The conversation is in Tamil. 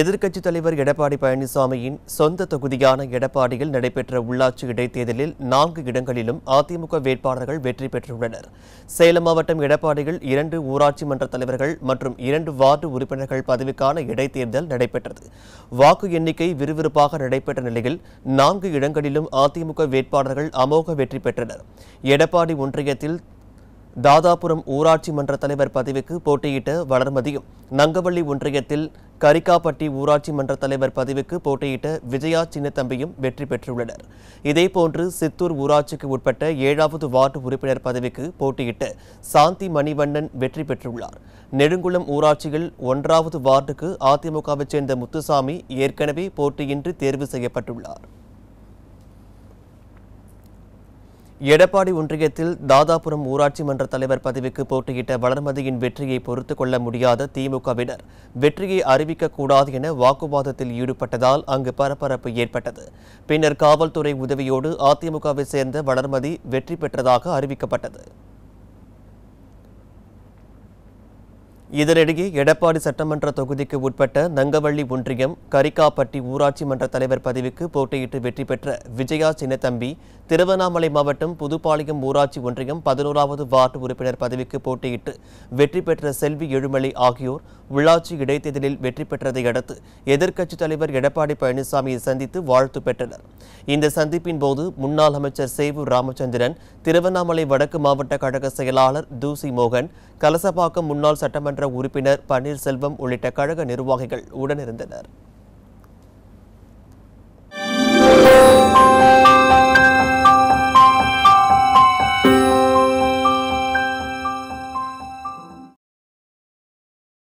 எதிர்கட்சி தலைவர் எடப்பாடி பழனிசாமியின் சொந்த தொகுதியான எடப்பாடியில் நடைபெற்ற உள்ளாட்சி இடைத்தேர்தலில் நான்கு இடங்களிலும் அதிமுக வேட்பாளர்கள் வெற்றி பெற்றுள்ளனர் சேலம் மாவட்டம் எடப்பாடியில் இரண்டு ஊராட்சி மன்ற தலைவர்கள் மற்றும் இரண்டு வார்டு உறுப்பினர்கள் பதவிக்கான இடைத்தேர்தல் நடைபெற்றது வாக்கு எண்ணிக்கை விறுவிறுப்பாக நடைபெற்ற நிலையில் நான்கு இடங்களிலும் அதிமுக வேட்பாளர்கள் அமோக வெற்றி பெற்றனர் எடப்பாடி ஒன்றியத்தில் தாதாபுரம் ஊராட்சி மன்ற தலைவர் பதவிக்கு போட்டியிட்ட வளர்மதியும் நங்கவள்ளி ஒன்றியத்தில் கரிக்காப்பட்டி ஊராட்சி மன்ற தலைவர் பதவிக்கு போட்டியிட்ட விஜயா சின்னத்தம்பியும் வெற்றி பெற்றுள்ளனர் இதேபோன்று சித்தூர் ஊராட்சிக்கு உட்பட்ட ஏழாவது வார்டு உறுப்பினர் பதவிக்கு போட்டியிட்ட சாந்தி மணிவண்ணன் வெற்றி பெற்றுள்ளார் நெடுங்குளம் ஊராட்சியில் ஒன்றாவது வார்டுக்கு அதிமுகவைச் சேர்ந்த முத்துசாமி ஏற்கனவே போட்டியின்றி தேர்வு செய்யப்பட்டுள்ளார் எடப்பாடி ஒன்றியத்தில் தாதாபுரம் ஊராட்சி மன்ற தலைவர் பதவிக்கு போட்டியிட்ட வளர்மதியின் வெற்றியை பொறுத்து கொள்ள முடியாத திமுகவினர் வெற்றியை அறிவிக்கக்கூடாது என வாக்குவாதத்தில் ஈடுபட்டதால் அங்கு பரபரப்பு ஏற்பட்டது பின்னர் காவல்துறை உதவியோடு அதிமுகவை சேர்ந்த வளர்மதி வெற்றி பெற்றதாக அறிவிக்கப்பட்டது இதனிடையே எடப்பாடி சட்டமன்ற தொகுதிக்கு உட்பட்ட நங்கவள்ளி ஒன்றியம் கரிக்காப்பட்டி ஊராட்சி மன்ற தலைவர் பதவிக்கு போட்டியிட்டு வெற்றி பெற்ற விஜயா சின்னத்தம்பி திருவண்ணாமலை மாவட்டம் புதுப்பாளையம் ஊராட்சி ஒன்றியம் பதினோராவது வார்டு உறுப்பினர் பதவிக்கு போட்டியிட்டு வெற்றி பெற்ற செல்வி எழுமலை ஆகியோர் உள்ளாட்சி இடைத்தேர்தலில் வெற்றி பெற்றதை அடுத்து எதிர்க்கட்சித் தலைவர் எடப்பாடி பழனிசாமியை சந்தித்து வாழ்த்து பெற்றனர் இந்த சந்திப்பின் போது முன்னாள் அமைச்சர் சேவூர் ராமச்சந்திரன் திருவண்ணாமலை வடக்கு மாவட்ட கழக செயலாளர் தூசி மோகன் கலசபாக்கம் முன்னாள் சட்டமன்ற சட்டமன்ற உறுப்பினர் பன்னீர்செல்வம் உள்ளிட்ட கழக நிர்வாகிகள் உடனிருந்தனர்